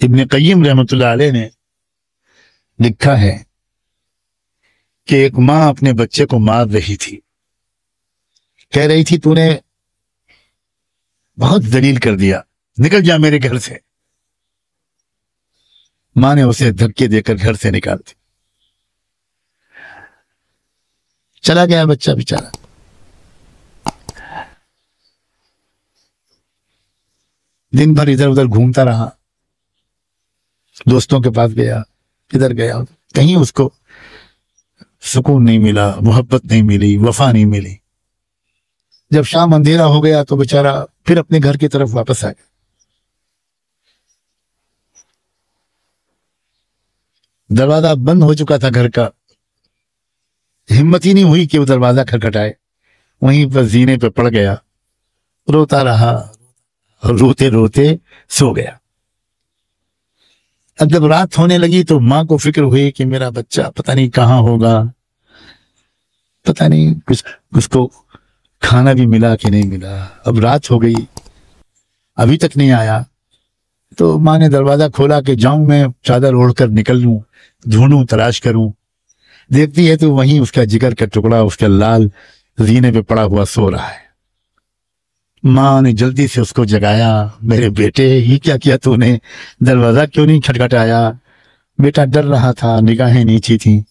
इबन कईम रहमत ने लिखा है कि एक माँ अपने बच्चे को मार रही थी कह रही थी तूने बहुत दलील कर दिया निकल जा मेरे घर से मां ने उसे धक्के देकर घर से निकाल दी चला गया बच्चा बेचारा दिन भर इधर उधर घूमता रहा दोस्तों के पास गया इधर गया कहीं उसको सुकून नहीं मिला मोहब्बत नहीं मिली वफा नहीं मिली जब शाम अंधेरा हो गया तो बेचारा फिर अपने घर की तरफ वापस आ गया दरवाजा बंद हो चुका था घर का हिम्मत ही नहीं हुई कि वो दरवाजा खटखटाए वहीं पर जीने पे पड़ गया रोता रहा रोते रोते सो गया अब जब रात होने लगी तो माँ को फिक्र हुई कि मेरा बच्चा पता नहीं कहाँ होगा पता नहीं कुछ उसको खाना भी मिला कि नहीं मिला अब रात हो गई अभी तक नहीं आया तो माँ ने दरवाजा खोला कि जाऊं मैं चादर ओढ़कर निकल लूं ढूंढूं तलाश करूं देखती है तो वहीं उसका जिगर का टुकड़ा उसका लाल जीने पे पड़ा हुआ सो रहा है माँ ने जल्दी से उसको जगाया मेरे बेटे ये क्या किया तूने दरवाजा क्यों नहीं खटखटाया बेटा डर रहा था निगाहें नीची थी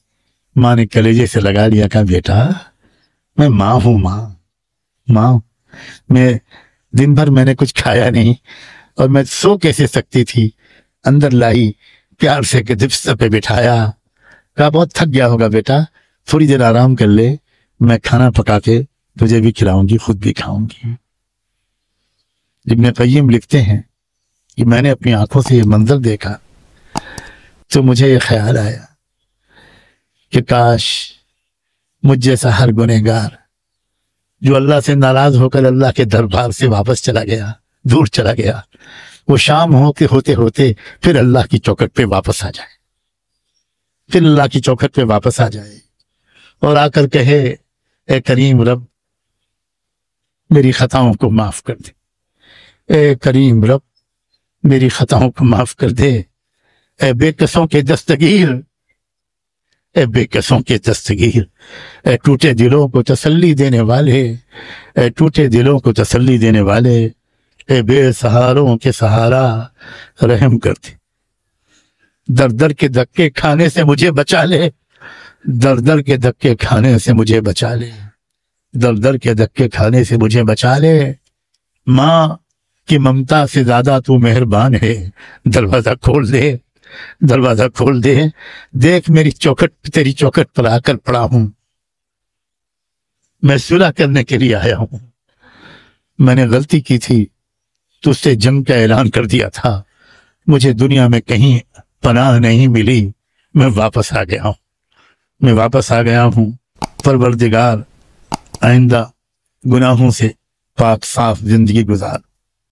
माँ ने कलेजे से लगा लिया कहा बेटा मैं माँ हूं माँ माँ मैं दिन भर मैंने कुछ खाया नहीं और मैं सो कैसे सकती थी अंदर लाई प्यार से गदिफ्सा पे बिठाया कहा बहुत थक गया होगा बेटा थोड़ी देर आराम कर ले मैं खाना पका के तुझे भी खिलाऊंगी खुद भी खाऊंगी इबन क़य्यम लिखते हैं कि मैंने अपनी आंखों से ये मंजर देखा तो मुझे ये ख्याल आया कि काश मुझ जैसा हर गुनहगार जो अल्लाह से नाराज होकर अल्लाह के दरबार से वापस चला गया दूर चला गया वो शाम होते होते होते फिर अल्लाह की चौखट पे वापस आ जाए फिर अल्लाह की चौखट पे वापस आ जाए और आकर कहे ए करीम रब मेरी खताओं को माफ कर दे ए करीम रब मेरी खताओं को माफ कर दे ए बेकसों के दस्तगीर ए बेकसों के दस्तगीर ए टूटे दिलों को तसल्ली देने वाले ए टूटे दिलों को तसल्ली देने वाले ए बेसहारों के सहारा रहम कर दे दर दर के धक्के खाने से मुझे बचा ले दर दर के धक्के खाने से मुझे बचा ले दर दर के धक्के खाने से मुझे बचा ले माँ कि ममता से ज्यादा तू मेहरबान है दरवाजा खोल दे दरवाजा खोल दे देख मेरी चौखट तेरी चौखट पर आकर पड़ा हूं मैं सुलह करने के लिए आया हूं मैंने गलती की थी तुझसे जंग का ऐलान कर दिया था मुझे दुनिया में कहीं पनाह नहीं मिली मैं वापस आ गया हूं मैं वापस आ गया हूं परवरदिगार आइंदा गुनाहों से पाक साफ जिंदगी गुजार